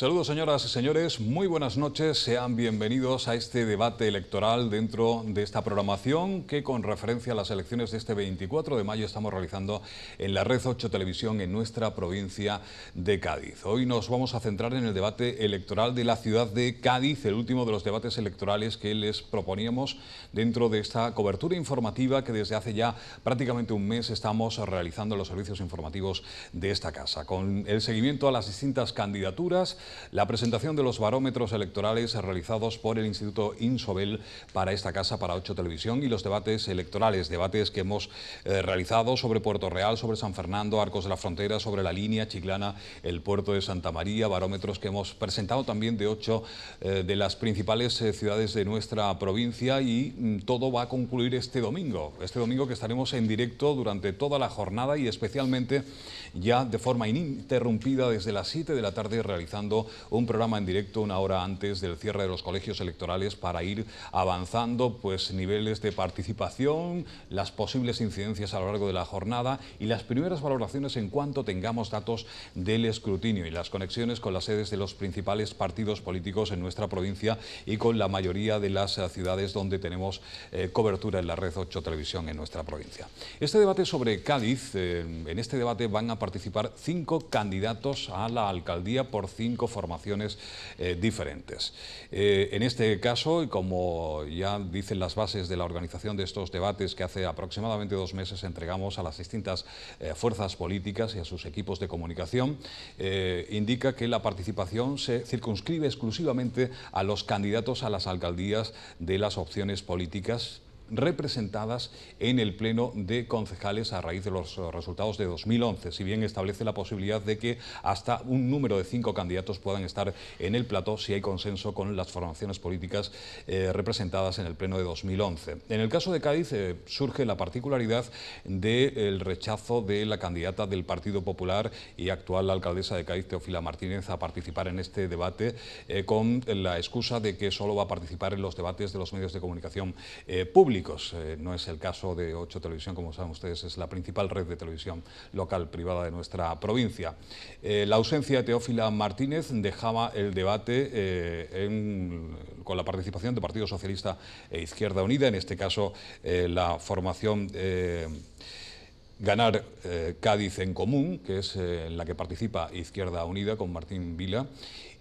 Saludos señoras y señores, muy buenas noches, sean bienvenidos a este debate electoral dentro de esta programación que con referencia a las elecciones de este 24 de mayo estamos realizando en la Red 8 Televisión en nuestra provincia de Cádiz. Hoy nos vamos a centrar en el debate electoral de la ciudad de Cádiz, el último de los debates electorales que les proponíamos dentro de esta cobertura informativa que desde hace ya prácticamente un mes estamos realizando los servicios informativos de esta casa, con el seguimiento a las distintas candidaturas la presentación de los barómetros electorales realizados por el Instituto Insobel para esta casa, para 8 Televisión, y los debates electorales, debates que hemos eh, realizado sobre Puerto Real, sobre San Fernando, Arcos de la Frontera, sobre la línea Chiclana, el puerto de Santa María, barómetros que hemos presentado también de 8 eh, de las principales eh, ciudades de nuestra provincia y mm, todo va a concluir este domingo, este domingo que estaremos en directo durante toda la jornada y especialmente ya de forma ininterrumpida desde las 7 de la tarde realizando un programa en directo una hora antes del cierre de los colegios electorales para ir avanzando pues niveles de participación, las posibles incidencias a lo largo de la jornada y las primeras valoraciones en cuanto tengamos datos del escrutinio y las conexiones con las sedes de los principales partidos políticos en nuestra provincia y con la mayoría de las ciudades donde tenemos eh, cobertura en la red 8 Televisión en nuestra provincia. Este debate sobre Cádiz, eh, en este debate van a participar cinco candidatos a la alcaldía por cinco formaciones eh, diferentes. Eh, en este caso, y como ya dicen las bases de la organización de estos debates que hace aproximadamente dos meses entregamos a las distintas eh, fuerzas políticas y a sus equipos de comunicación, indica que la participación se circunscribe exclusivamente a los candidatos a las alcaldías de las opciones políticas representadas en el Pleno de Concejales a raíz de los resultados de 2011, si bien establece la posibilidad de que hasta un número de cinco candidatos puedan estar en el plato si hay consenso con las formaciones políticas eh, representadas en el Pleno de 2011. En el caso de Cádiz eh, surge la particularidad del rechazo de la candidata del Partido Popular y actual alcaldesa de Cádiz, Teofila Martínez, a participar en este debate eh, con la excusa de que solo va a participar en los debates de los medios de comunicación públicos. Eh, no es el caso de 8 Televisión, como saben ustedes, es la principal red de televisión local privada de nuestra provincia. Eh, la ausencia de Teófila Martínez dejaba el debate eh, con la participación de Partido Socialista e Izquierda Unida, en este caso la formación ganar Cádiz en común, que es en la que participa Izquierda Unida con Martín Vila,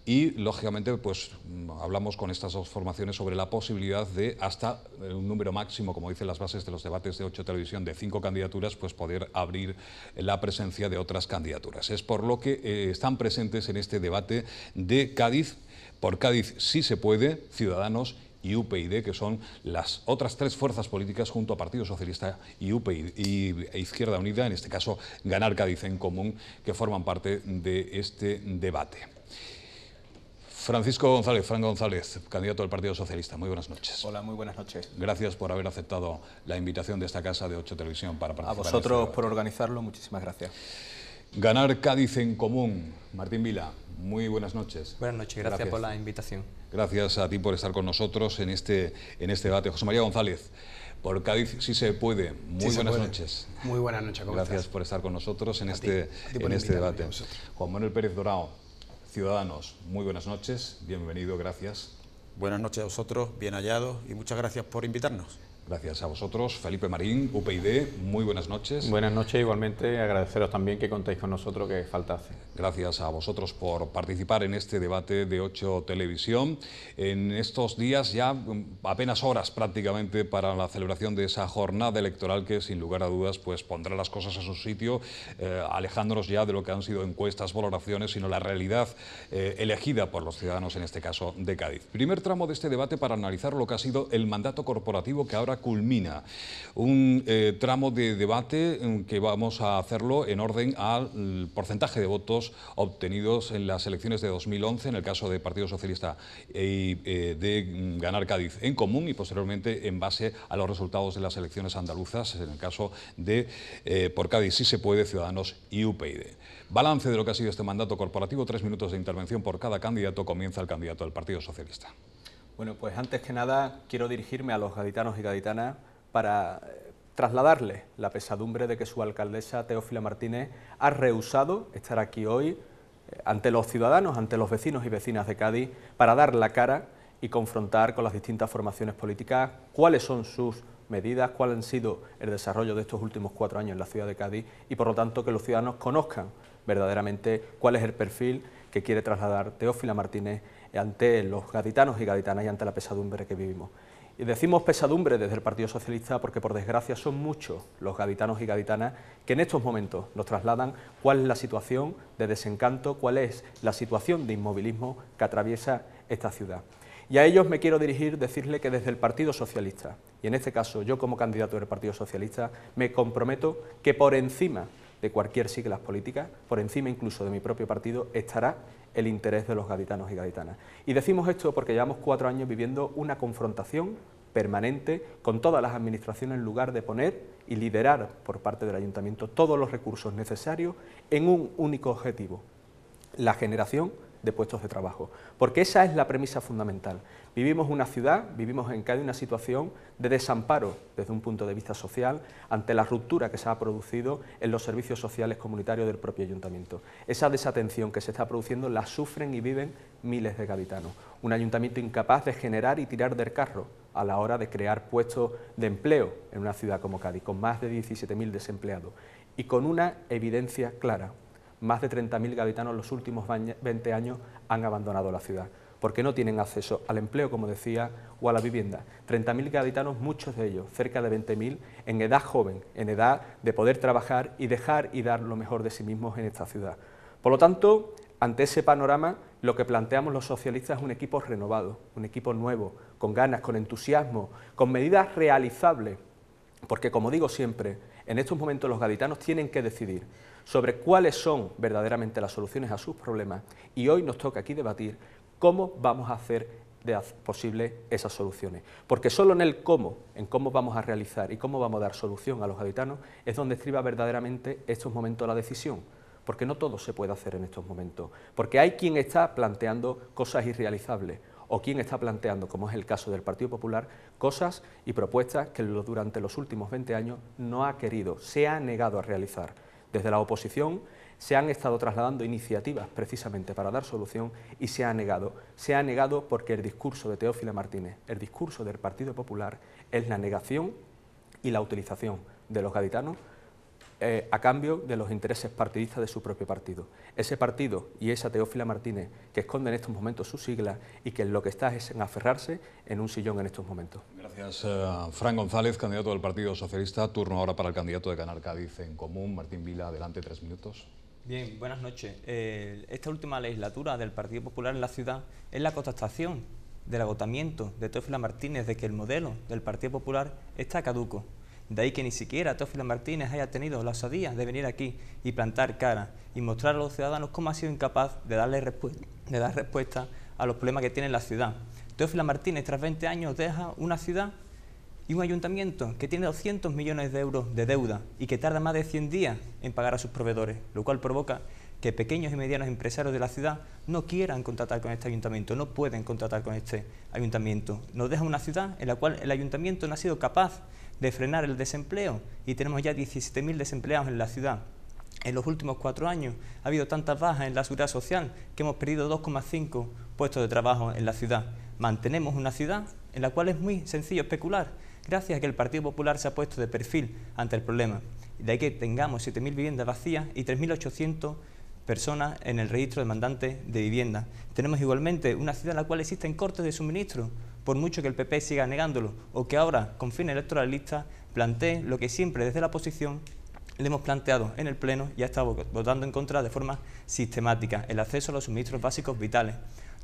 y lógicamente pues mm, hablamos con estas dos formaciones sobre la posibilidad de hasta eh, un número máximo, como dicen las bases de los debates de 8 televisión, de cinco candidaturas, pues poder abrir la presencia de otras candidaturas. Es por lo que eh, están presentes en este debate de Cádiz, por Cádiz sí se puede, Ciudadanos y UPyD, que son las otras tres fuerzas políticas junto a Partido Socialista y y, e Izquierda Unida, en este caso Ganar Cádiz en Común, que forman parte de este debate. Francisco González, Fran González, candidato del Partido Socialista. Muy buenas noches. Hola, muy buenas noches. Gracias por haber aceptado la invitación de esta casa de 8 Televisión para participar. A vosotros este por organizarlo, muchísimas gracias. Ganar Cádiz en común. Martín Vila, muy buenas noches. Buenas noches, gracias, por la invitación. Gracias a ti por estar con nosotros en este, en este debate. José María González, por Cádiz sí se puede. Muy buenas noches. Muy buenas noches, Gracias por estar con nosotros en este, en este debate. Juan Manuel Pérez Dorao, Ciudadanos, muy buenas noches, bienvenido, gracias. Buenas noches a vosotros, bien hallados y muchas gracias por invitarnos. Gracias a vosotros. Felipe Marín, UPyD, muy buenas noches. Buenas noches, igualmente agradeceros también que contéis con nosotros, que falta hace. Gracias a vosotros por participar en este debate de 8 Televisión. En estos días ya mm, apenas horas prácticamente para la celebración de esa jornada electoral que sin lugar a dudas pues pondrá las cosas a su sitio, eh, alejándonos ya de lo que han sido encuestas, valoraciones, sino la realidad eh, elegida por los ciudadanos, en este caso de Cádiz. Primer tramo de este debate para analizar lo que ha sido el mandato corporativo que ahora culmina. Un eh, tramo de debate mm, que vamos a hacerlo en orden al porcentaje de votos obtenidos en las elecciones de 2011, en el caso de Partido Socialista y eh, de mm, Ganar Cádiz en común y posteriormente en base a los resultados de las elecciones andaluzas, en el caso de eh, Por Cádiz si se puede, Ciudadanos y UPyD. Balance de lo que ha sido este mandato corporativo, tres minutos de intervención por cada candidato, comienza el candidato del Partido Socialista. Bueno, pues antes que nada quiero dirigirme a los gaditanos y gaditanas para eh, trasladarles la pesadumbre de que su alcaldesa Teófila Martínez ha rehusado estar aquí hoy eh, ante los ciudadanos, ante los vecinos y vecinas de Cádiz, para dar la cara y confrontar con las distintas formaciones políticas cuáles son sus medidas, cuál han sido el desarrollo de estos últimos cuatro años en la ciudad de Cádiz y por lo tanto que los ciudadanos conozcan verdaderamente cuál es el perfil que quiere trasladar Teófila Martínez ante los gaditanos y gaditanas y ante la pesadumbre que vivimos. Y decimos pesadumbre desde el Partido Socialista porque por desgracia son muchos los gaditanos y gaditanas que en estos momentos nos trasladan cuál es la situación de desencanto, cuál es la situación de inmovilismo que atraviesa esta ciudad. Y a ellos me quiero dirigir, decirles que desde el Partido Socialista, y en este caso yo como candidato del Partido Socialista, me comprometo que por encima de cualquier las políticas, por encima incluso de mi propio partido, estará el interés de los gaditanos y gaditanas. Y decimos esto porque llevamos cuatro años viviendo una confrontación permanente con todas las administraciones en lugar de poner y liderar por parte del ayuntamiento todos los recursos necesarios en un único objetivo, la generación de puestos de trabajo, porque esa es la premisa fundamental. Vivimos una ciudad, vivimos en Cádiz una situación de desamparo desde un punto de vista social ante la ruptura que se ha producido en los servicios sociales comunitarios del propio ayuntamiento. Esa desatención que se está produciendo la sufren y viven miles de gaditanos. Un ayuntamiento incapaz de generar y tirar del carro a la hora de crear puestos de empleo en una ciudad como Cádiz, con más de 17.000 desempleados y con una evidencia clara, más de 30.000 gaditanos en los últimos 20 años han abandonado la ciudad, porque no tienen acceso al empleo, como decía, o a la vivienda. 30.000 gaditanos, muchos de ellos, cerca de 20.000, en edad joven, en edad de poder trabajar y dejar y dar lo mejor de sí mismos en esta ciudad. Por lo tanto, ante ese panorama, lo que planteamos los socialistas es un equipo renovado, un equipo nuevo, con ganas, con entusiasmo, con medidas realizables, porque como digo siempre, en estos momentos los gaditanos tienen que decidir sobre cuáles son verdaderamente las soluciones a sus problemas y hoy nos toca aquí debatir cómo vamos a hacer de posible esas soluciones. Porque solo en el cómo, en cómo vamos a realizar y cómo vamos a dar solución a los habitanos, es donde estriba verdaderamente estos momentos la decisión. Porque no todo se puede hacer en estos momentos. Porque hay quien está planteando cosas irrealizables o quien está planteando, como es el caso del Partido Popular, cosas y propuestas que durante los últimos 20 años no ha querido, se ha negado a realizar. Desde la oposición se han estado trasladando iniciativas precisamente para dar solución y se ha negado. Se ha negado porque el discurso de Teófila Martínez, el discurso del Partido Popular, es la negación y la utilización de los gaditanos eh, a cambio de los intereses partidistas de su propio partido. Ese partido y esa Teófila Martínez que esconde en estos momentos su sigla y que lo que está es en aferrarse en un sillón en estos momentos. Gracias, eh, Fran González, candidato del Partido Socialista. Turno ahora para el candidato de Canal Cádiz en Común, Martín Vila. Adelante, tres minutos. Bien, buenas noches. Eh, esta última legislatura del Partido Popular en la ciudad es la constatación del agotamiento de Teófila Martínez de que el modelo del Partido Popular está caduco. De ahí que ni siquiera Teófilo Martínez haya tenido la osadía de venir aquí y plantar cara y mostrar a los ciudadanos cómo ha sido incapaz de, de dar respuesta a los problemas que tiene la ciudad. Teófilo Martínez, tras 20 años, deja una ciudad y un ayuntamiento que tiene 200 millones de euros de deuda y que tarda más de 100 días en pagar a sus proveedores, lo cual provoca que pequeños y medianos empresarios de la ciudad no quieran contratar con este ayuntamiento, no pueden contratar con este ayuntamiento. Nos deja una ciudad en la cual el ayuntamiento no ha sido capaz de frenar el desempleo y tenemos ya 17.000 desempleados en la ciudad. En los últimos cuatro años ha habido tantas bajas en la seguridad social que hemos perdido 2,5 puestos de trabajo en la ciudad. Mantenemos una ciudad en la cual es muy sencillo especular, gracias a que el Partido Popular se ha puesto de perfil ante el problema. De ahí que tengamos 7.000 viviendas vacías y 3.800 personas en el registro demandante de vivienda. Tenemos igualmente una ciudad en la cual existen cortes de suministro por mucho que el PP siga negándolo o que ahora, con fin electoralista, plantee lo que siempre desde la oposición le hemos planteado en el Pleno y ha estado votando en contra de forma sistemática, el acceso a los suministros básicos vitales.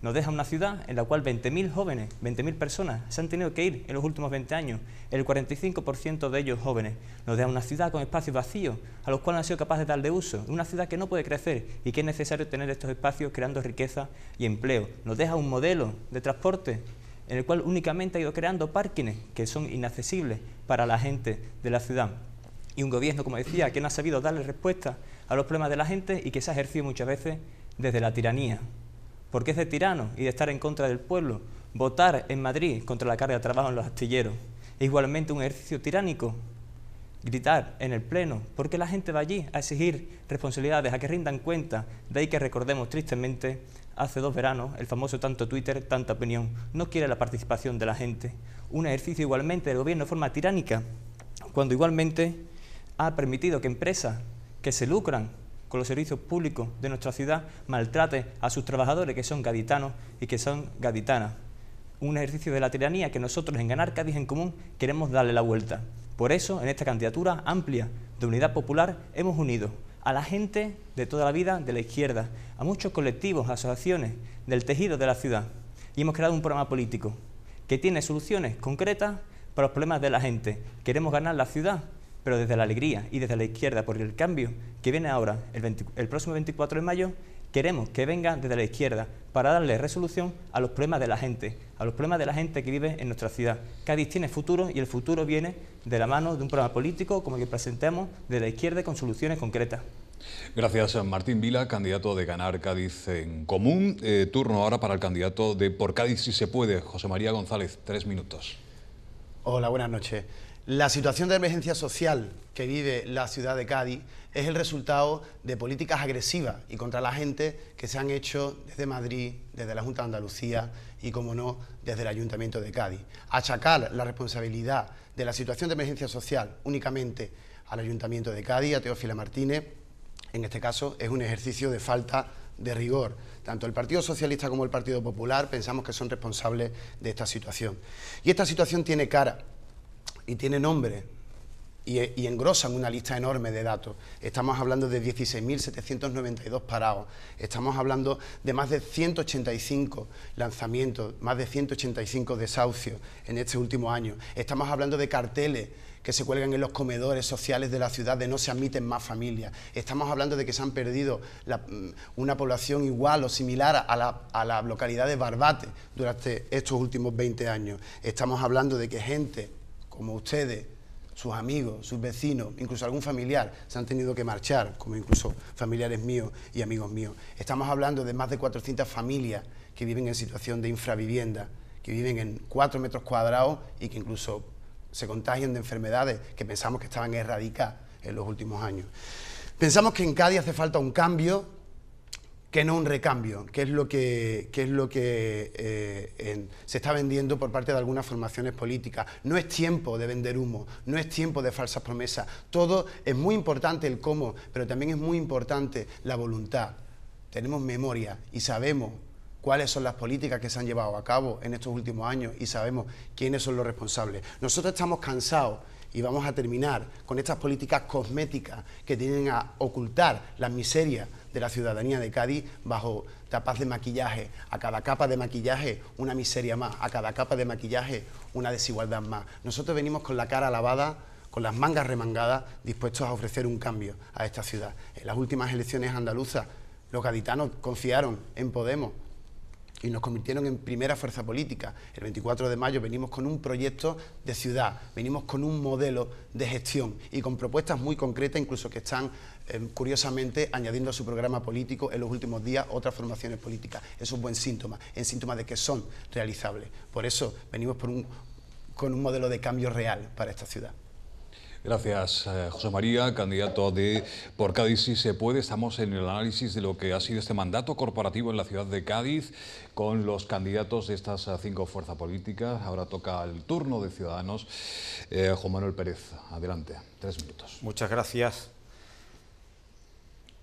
Nos deja una ciudad en la cual 20.000 jóvenes, 20.000 personas se han tenido que ir en los últimos 20 años, el 45% de ellos jóvenes. Nos deja una ciudad con espacios vacíos a los cuales no han sido capaces de darle uso, una ciudad que no puede crecer y que es necesario tener estos espacios creando riqueza y empleo. Nos deja un modelo de transporte en el cual únicamente ha ido creando parkings que son inaccesibles para la gente de la ciudad. Y un gobierno, como decía, que no ha sabido darle respuesta a los problemas de la gente y que se ha ejercido muchas veces desde la tiranía. Porque es de tirano y de estar en contra del pueblo votar en Madrid contra la carga de trabajo en los astilleros. Es igualmente un ejercicio tiránico gritar en el Pleno, porque la gente va allí a exigir responsabilidades, a que rindan cuenta, de ahí que recordemos tristemente hace dos veranos, el famoso tanto Twitter, tanta opinión, no quiere la participación de la gente. Un ejercicio igualmente del gobierno de forma tiránica, cuando igualmente ha permitido que empresas que se lucran con los servicios públicos de nuestra ciudad maltraten a sus trabajadores que son gaditanos y que son gaditanas. Un ejercicio de la tiranía que nosotros en Ganar Cádiz en Común queremos darle la vuelta. Por eso, en esta candidatura amplia de Unidad Popular hemos unido a la gente de toda la vida de la izquierda, a muchos colectivos, asociaciones del tejido de la ciudad. Y hemos creado un programa político que tiene soluciones concretas para los problemas de la gente. Queremos ganar la ciudad, pero desde la alegría y desde la izquierda, porque el cambio que viene ahora, el, el próximo 24 de mayo, queremos que venga desde la izquierda para darle resolución a los problemas de la gente, a los problemas de la gente que vive en nuestra ciudad. Cádiz tiene futuro y el futuro viene de la mano de un programa político como el que presentamos de la izquierda con soluciones concretas. Gracias, Martín Vila, candidato de Ganar Cádiz en Común. Eh, turno ahora para el candidato de Por Cádiz si se puede, José María González, tres minutos. Hola, buenas noches. La situación de emergencia social que vive la ciudad de Cádiz es el resultado de políticas agresivas y contra la gente que se han hecho desde Madrid, desde la Junta de Andalucía y, como no, desde el Ayuntamiento de Cádiz. Achacar la responsabilidad de la situación de emergencia social únicamente al Ayuntamiento de Cádiz, a Teófila Martínez, en este caso es un ejercicio de falta de rigor. Tanto el Partido Socialista como el Partido Popular pensamos que son responsables de esta situación. Y esta situación tiene cara y tiene nombre y, engrosan una lista enorme de datos. Estamos hablando de 16.792 parados, estamos hablando de más de 185 lanzamientos, más de 185 desahucios en este último año. Estamos hablando de carteles que se cuelgan en los comedores sociales de la ciudad de no se admiten más familias. Estamos hablando de que se han perdido mm, una población igual o similar a la, a la localidad de Barbate durante estos últimos 20 años. Estamos hablando de que gente como ustedes, sus amigos, sus vecinos, incluso algún familiar, se han tenido que marchar, como incluso familiares míos y amigos míos. Estamos hablando de más de 400 familias que viven en situación de infravivienda, que viven en 4 metros cuadrados y que incluso se contagian de enfermedades que pensamos que estaban erradicadas en los últimos años. Pensamos que en Cádiz hace falta un cambio que no un recambio, que es lo que, es lo que eh, se está vendiendo por parte de algunas formaciones políticas. No es tiempo de vender humo, no es tiempo de falsas promesas. Todo es muy importante el cómo, pero también es muy importante la voluntad. Tenemos memoria y sabemos cuáles son las políticas que se han llevado a cabo en estos últimos años y sabemos quiénes son los responsables. Nosotros estamos cansados y vamos a terminar con estas políticas cosméticas que tienen a ocultar la miserias de la ciudadanía de Cádiz bajo capas de maquillaje, a cada capa de maquillaje una miseria más, a cada capa de maquillaje una desigualdad más. Nosotros venimos con la cara lavada con las mangas remangadas, dispuestos a ofrecer un cambio a esta ciudad. En las últimas elecciones andaluzas, los gaditanos confiaron en Podemos, y nos convirtieron en primera fuerza política. El 24 de mayo venimos con un proyecto de ciudad, venimos con un modelo de gestión y con propuestas muy concretas, incluso que están em, curiosamente añadiendo a su programa político en los últimos días otras formaciones políticas. Es un buen síntoma, es síntoma de que son realizables. Por eso venimos con un modelo de cambio real para esta ciudad. Gracias, eh, José María, candidato de Por Cádiz si se puede. Estamos en el análisis de lo que ha sido este mandato corporativo en la ciudad de Cádiz con los candidatos de estas eh, cinco fuerzas políticas. Ahora toca el turno de Ciudadanos. Eh, Juan Manuel Pérez, adelante. Tres minutos. Muchas gracias.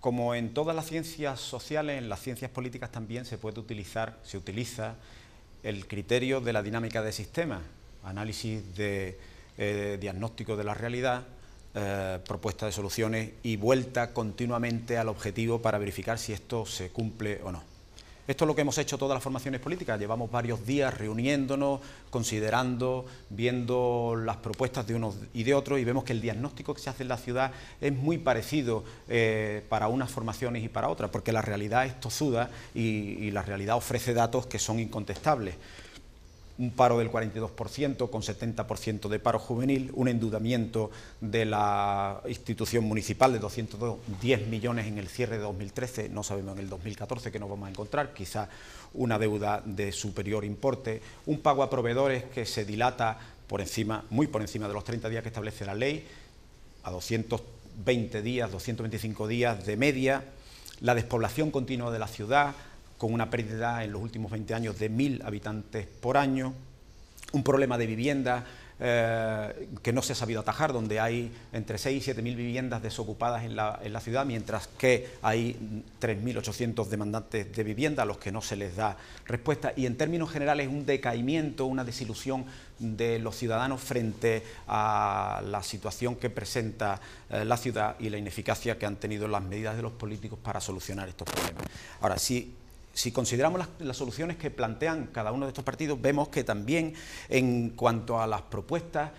Como en todas las ciencias sociales, en las ciencias políticas también se puede utilizar, se utiliza el criterio de la dinámica de sistema, análisis de eh, diagnóstico de la realidad, eh, propuesta de soluciones y vuelta continuamente al objetivo para verificar si esto se cumple o no. Esto es lo que hemos hecho todas las formaciones políticas, llevamos varios días reuniéndonos, considerando, viendo las propuestas de unos y de otros y vemos que el diagnóstico que se hace en la ciudad es muy parecido eh, para unas formaciones y para otras, porque la realidad es tozuda y la realidad ofrece datos que son incontestables un paro del 42%, con 70% de paro juvenil, un endeudamiento de la institución municipal de 210 millones en el cierre de 2013, no sabemos en el 2014 que nos vamos a encontrar, quizás una deuda de superior importe, un pago a proveedores que se dilata por encima, muy por encima de los 30 días que establece la ley, a 220 días, 225 días de media, la despoblación continua de la ciudad, con una pérdida en los últimos 20 años de 1.000 habitantes por año, un problema de vivienda eh, que no se ha sabido atajar, donde hay entre 6 y 7.000 viviendas desocupadas en la, ciudad, mientras que hay 3.800 demandantes de vivienda a los que no se les da respuesta. Y en términos generales, un decaimiento, una desilusión de los ciudadanos frente a la situación que presenta eh, la ciudad y la ineficacia que han tenido las medidas de los políticos para solucionar estos problemas. Ahora, sí si consideramos las, soluciones que plantean cada uno de estos partidos, vemos que también en cuanto a las propuestas,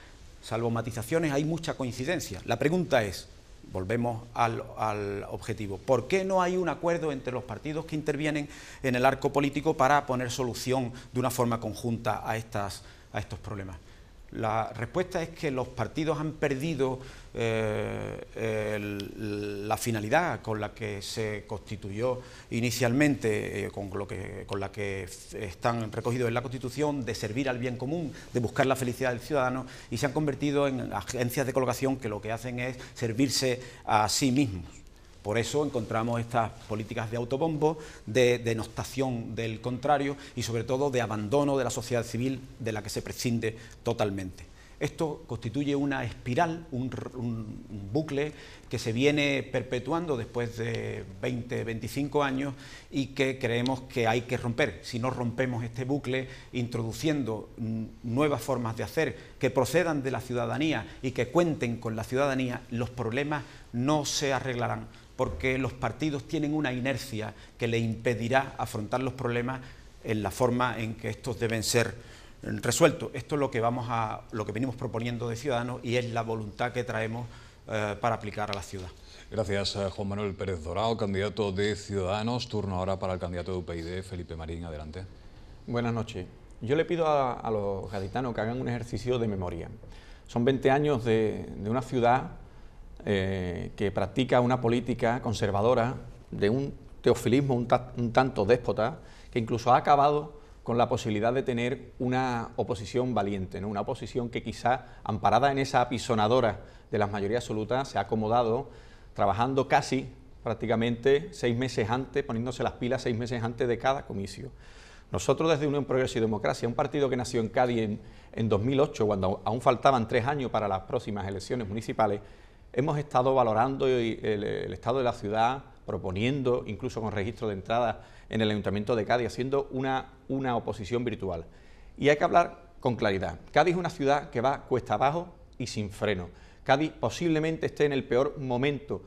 salvo matizaciones, hay mucha coincidencia. La pregunta es, volvemos al, al objetivo, ¿por qué no hay un acuerdo entre los partidos que intervienen en el arco político para poner solución de una forma conjunta a, a estos problemas? La respuesta es que los partidos han perdido eh, la finalidad con la que se constituyó inicialmente, eh, con, lo que, con la que están recogidos en la Constitución, de servir al bien común, de buscar la felicidad del ciudadano, y se han convertido en agencias de colocación que lo que hacen es servirse a sí mismos. Por eso encontramos estas políticas de autobombo, de denostación del contrario y sobre todo de abandono de la sociedad civil de la que se prescinde totalmente. Esto constituye una espiral, un, un, bucle que se viene perpetuando después de 20, 25 años y que creemos que hay que romper. Si no rompemos este bucle introduciendo nuevas formas de hacer que procedan de la ciudadanía y que cuenten con la ciudadanía, los problemas no se arreglarán porque los partidos tienen una inercia que le impedirá afrontar los problemas en la forma en que estos deben ser eh, resueltos. Esto es lo que, vamos a, lo que venimos proponiendo de Ciudadanos y es la voluntad que traemos eh, para aplicar a la ciudad. Gracias, eh, Juan Manuel Pérez Dorado, candidato de Ciudadanos. Turno ahora para el candidato de UPyD, Felipe Marín. Adelante. Buenas noches. Yo le pido a, los gaditanos que hagan un ejercicio de memoria. Son 20 años de una ciudad eh, que practica una política conservadora de un teofilismo un, tanto déspota, que incluso ha acabado con la posibilidad de tener una oposición valiente, una oposición que quizá, amparada en esa apisonadora de las mayorías absolutas, se ha acomodado trabajando casi prácticamente seis meses antes, poniéndose las pilas seis meses antes de cada comicio. Nosotros desde Unión Progreso y Democracia, un partido que nació en Cádiz en, en 2008, cuando aún faltaban tres años para las próximas elecciones municipales, Hemos estado valorando el, estado de la ciudad, proponiendo, incluso con registro de entrada en el Ayuntamiento de Cádiz, haciendo una, una oposición virtual. Y hay que hablar con claridad. Cádiz es una ciudad que va cuesta abajo y sin freno. Cádiz posiblemente esté en el peor momento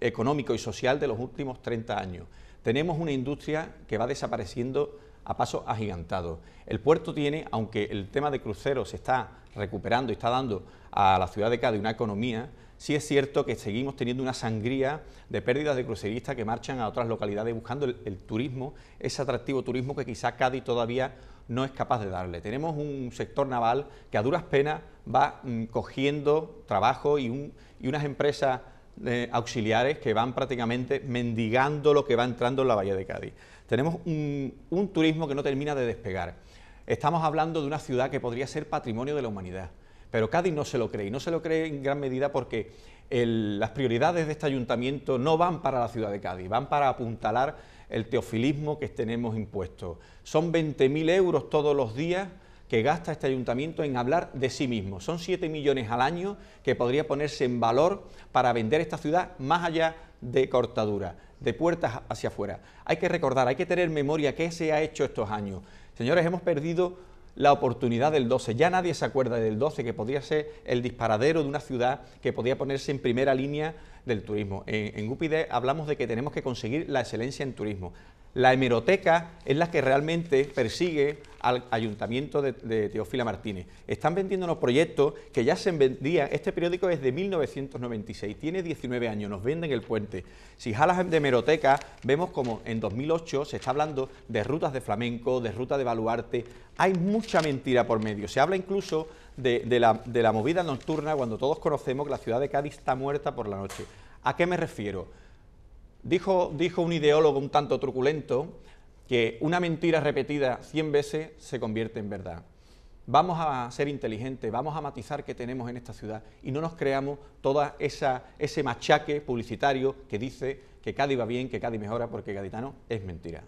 económico y social de los últimos 30 años. Tenemos una industria que va desapareciendo a paso agigantado. El puerto tiene, aunque el tema de cruceros se está recuperando y está dando a la ciudad de Cádiz una economía, sí es cierto que seguimos teniendo una sangría de pérdidas de cruceristas que marchan a otras localidades buscando el, turismo, ese atractivo turismo que quizá Cádiz todavía no es capaz de darle. Tenemos un sector naval que a duras penas va mm, cogiendo trabajo y, un, unas empresas eh, auxiliares que van prácticamente mendigando lo que va entrando en la bahía de Cádiz. Tenemos un turismo que no termina de despegar. Estamos hablando de una ciudad que podría ser patrimonio de la humanidad. Pero Cádiz no se lo cree y no se lo cree en gran medida porque las prioridades de este ayuntamiento no van para la ciudad de Cádiz, van para apuntalar el teofilismo que tenemos impuesto. Son 20.000 euros todos los días que gasta este ayuntamiento en hablar de sí mismo. Son 7 millones al año que podría ponerse en valor para vender esta ciudad más allá de cortadura, de puertas hacia afuera. Hay que recordar, hay que tener memoria qué se ha hecho estos años. Señores, hemos perdido la oportunidad del 12. Ya nadie se acuerda del 12, que podía ser el disparadero de una ciudad que podía ponerse en primera línea del turismo. En, en hablamos de que tenemos que conseguir la excelencia en turismo. La hemeroteca es la que realmente persigue al ayuntamiento de, Teófila Teofila Martínez. Están vendiendo unos proyectos que ya se vendían, este periódico es de 1996, tiene 19 años, nos venden el puente. Si jalas de hemeroteca, vemos como en 2008 se está hablando de rutas de flamenco, de ruta de baluarte, hay mucha mentira por medio. Se habla incluso de, la, movida nocturna cuando todos conocemos que la ciudad de Cádiz está muerta por la noche. ¿A qué me refiero? Dijo, un ideólogo un tanto truculento que una mentira repetida 100 veces se convierte en verdad. Vamos a ser inteligentes, vamos a matizar que tenemos en esta ciudad y no nos creamos todo ese machaque publicitario que dice que Cádiz va bien, que Cádiz mejora, porque gaditano es mentira.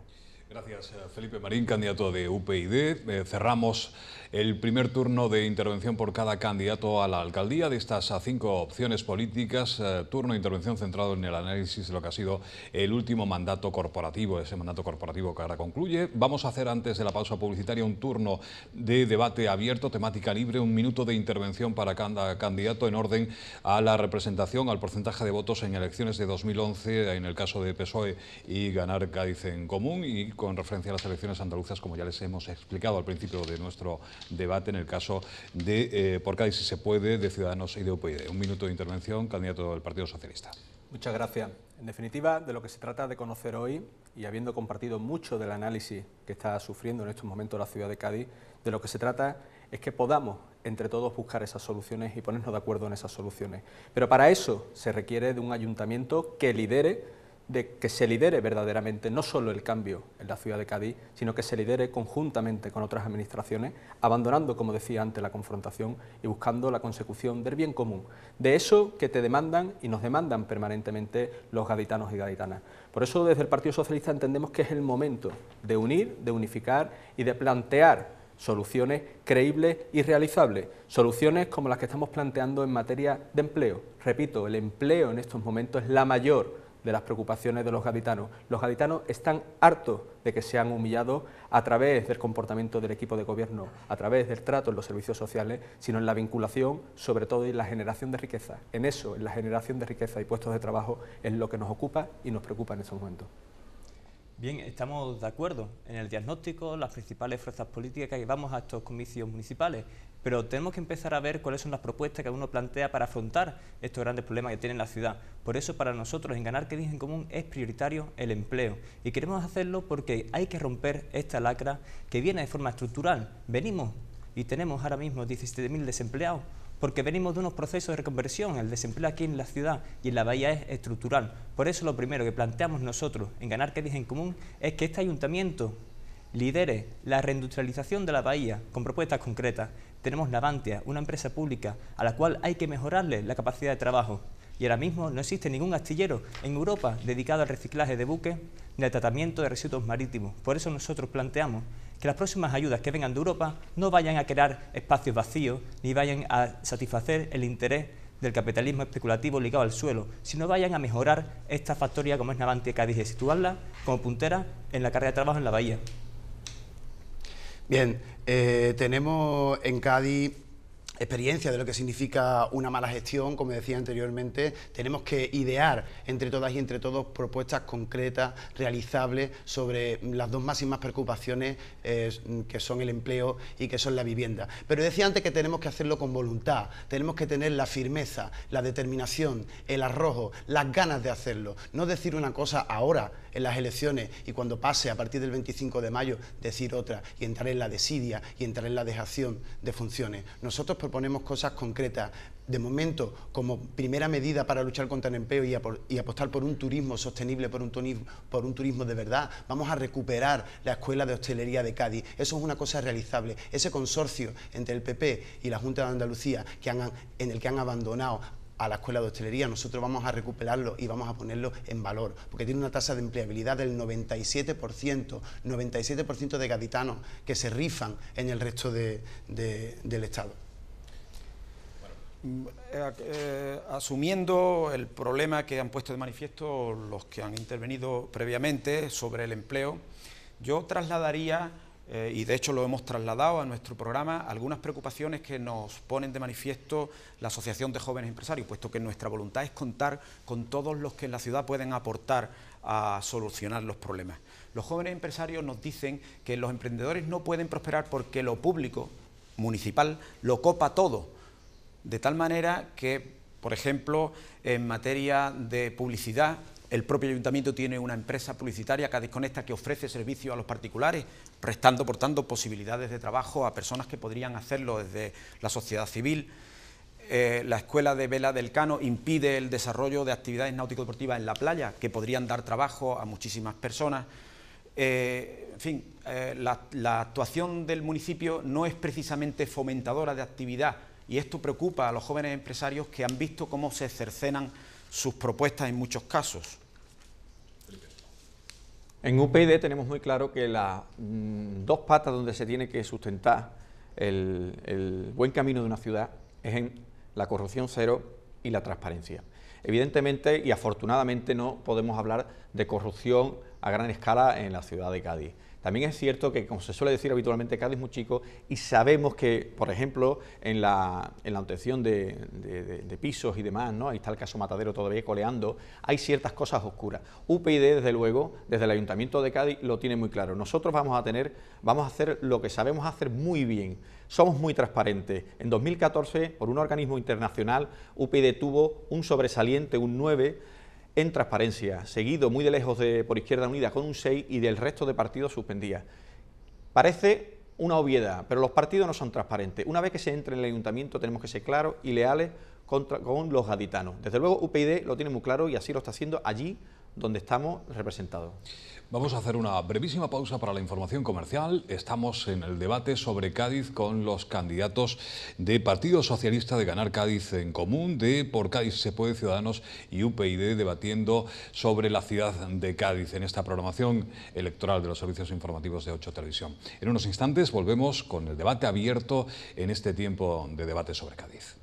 Gracias, eh, Felipe Marín, candidato de UPyD. Eh, cerramos el primer turno de intervención por cada candidato a la alcaldía de estas cinco opciones políticas. Eh, turno de intervención centrado en el análisis de lo que ha sido el último mandato corporativo, ese mandato corporativo que ahora concluye. Vamos a hacer antes de la pausa publicitaria un turno de debate abierto, temática libre, un minuto de intervención para cada candidato en orden a la representación, al porcentaje de votos en elecciones de 2011, en el caso de PSOE y Ganar Cádiz en Común. Y con referencia a las elecciones andaluzas, como ya les hemos explicado al principio de nuestro debate, en el caso de eh, por Cádiz, si se puede, de Ciudadanos y de UPyD. Un minuto de intervención, candidato del Partido Socialista. Muchas gracias. En definitiva, de lo que se trata de conocer hoy, y habiendo compartido mucho del análisis que está sufriendo en estos momentos la ciudad de Cádiz, de lo que se trata es que podamos entre todos buscar esas soluciones y ponernos de acuerdo en esas soluciones. Pero para eso se requiere de un ayuntamiento que lidere de que se lidere verdaderamente no solo el cambio en la ciudad de Cádiz, sino que se lidere conjuntamente con otras administraciones, abandonando, como decía antes, la confrontación y buscando la consecución del bien común, de eso que te demandan y nos demandan permanentemente los gaditanos y gaditanas. Por eso desde el Partido Socialista entendemos que es el momento de unir, de unificar y de plantear soluciones creíbles y realizables, soluciones como las que estamos planteando en materia de empleo. Repito, el empleo en estos momentos es la mayor de las preocupaciones de los gaditanos. Los gaditanos están hartos de que sean humillados a través del comportamiento del equipo de gobierno, a través del trato en los servicios sociales, sino en la vinculación, sobre todo en la generación de riqueza. En eso, en la generación de riqueza y puestos de trabajo, es lo que nos ocupa y nos preocupa en estos momento. Bien, estamos de acuerdo en el diagnóstico, las principales fuerzas políticas que vamos a estos comicios municipales, pero tenemos que empezar a ver cuáles son las propuestas que uno plantea para afrontar estos grandes problemas que tiene la ciudad. Por eso para nosotros en Ganar que en Común es prioritario el empleo y queremos hacerlo porque hay que romper esta lacra que viene de forma estructural. Venimos y tenemos ahora mismo 17.000 desempleados porque venimos de unos procesos de reconversión, el desempleo aquí en la ciudad y en la bahía es estructural. Por eso lo primero que planteamos nosotros en Ganar que dije en Común es que este ayuntamiento lidere la reindustrialización de la bahía con propuestas concretas. Tenemos Navantia, una empresa pública a la cual hay que mejorarle la capacidad de trabajo y ahora mismo no existe ningún astillero en Europa dedicado al reciclaje de buques ni al tratamiento de residuos marítimos. Por eso nosotros planteamos que las próximas ayudas que vengan de Europa no vayan a crear espacios vacíos ni vayan a satisfacer el interés del capitalismo especulativo ligado al suelo, sino vayan a mejorar esta factoría como es Navante Cádiz y situarla como puntera en la carrera de trabajo en la bahía. Bien, eh, tenemos en Cádiz experiencia de lo que significa una mala gestión, como decía anteriormente, tenemos que idear entre todas y entre todos propuestas concretas, realizables, sobre las dos máximas preocupaciones eh, que son el empleo y que son la vivienda. Pero decía antes que tenemos que hacerlo con voluntad, tenemos que tener la firmeza, la determinación, el arrojo, las ganas de hacerlo. No decir una cosa ahora en las elecciones y cuando pase a partir del 25 de mayo decir otra y entrar en la desidia y entrar en la dejación de funciones. Nosotros ponemos cosas concretas. De momento, como primera medida para luchar contra el empleo y, apostar por un turismo sostenible, por un, por un turismo de verdad, vamos a recuperar la Escuela de Hostelería de Cádiz. Eso es una cosa realizable. Ese consorcio entre el PP y la Junta de Andalucía que en el que han abandonado a la escuela de hostelería, nosotros vamos a recuperarlo y vamos a ponerlo en valor, porque tiene una tasa de empleabilidad del 97%, 97% de gaditanos que se rifan en el resto del Estado. Eh, eh, asumiendo el problema que han puesto de manifiesto los que han intervenido previamente sobre el empleo, yo trasladaría, eh, y de hecho lo hemos trasladado a nuestro programa, algunas preocupaciones que nos ponen de manifiesto la Asociación de Jóvenes Empresarios, puesto que nuestra voluntad es contar con todos los que en la ciudad pueden aportar a solucionar los problemas. Los jóvenes empresarios nos dicen que los emprendedores no pueden prosperar porque lo público, municipal, lo copa todo de tal manera que, por ejemplo, en materia de publicidad, el propio ayuntamiento tiene una empresa publicitaria que desconecta que ofrece servicios a los particulares, prestando, por tanto, posibilidades de trabajo a personas que podrían hacerlo desde la sociedad civil. Eh, la escuela de vela del Cano impide el desarrollo de actividades náutico-deportivas en la playa, que podrían dar trabajo a muchísimas personas. Eh, en fin, eh, la actuación del municipio no es precisamente fomentadora de actividad y esto preocupa a los jóvenes empresarios que han visto cómo se cercenan sus propuestas en muchos casos. En UPyD tenemos muy claro que las mm, dos patas donde se tiene que sustentar el, el buen camino de una ciudad es en la corrupción cero y la transparencia. Evidentemente y afortunadamente no podemos hablar de corrupción a gran escala en la ciudad de Cádiz. También es cierto que, como se suele decir habitualmente, Cádiz es muy chico y sabemos que, por ejemplo, en la, en obtención de, pisos y demás, ¿no? ahí está el caso Matadero todavía coleando, hay ciertas cosas oscuras. UPyD, desde luego, desde el Ayuntamiento de Cádiz lo tiene muy claro. Nosotros vamos a tener, vamos a hacer lo que sabemos hacer muy bien. Somos muy transparentes. En 2014, por un organismo internacional, UPyD tuvo un sobresaliente, un 9, en transparencia, seguido muy de lejos de por Izquierda Unida con un 6 y del resto de partidos suspendía. Parece una obviedad, pero los partidos no son transparentes. Una vez que se entre en el ayuntamiento tenemos que ser claros y leales contra, con los gaditanos. Desde luego UPyD lo tiene muy claro y así lo está haciendo allí donde estamos representados. Vamos a hacer una brevísima pausa para la información comercial. Estamos en el debate sobre Cádiz con los candidatos de Partido Socialista de Ganar Cádiz en Común, de Por Cádiz se puede Ciudadanos y UPyD debatiendo sobre la ciudad de Cádiz en esta programación electoral de los servicios informativos de 8 Televisión. En unos instantes volvemos con el debate abierto en este tiempo de debate sobre Cádiz.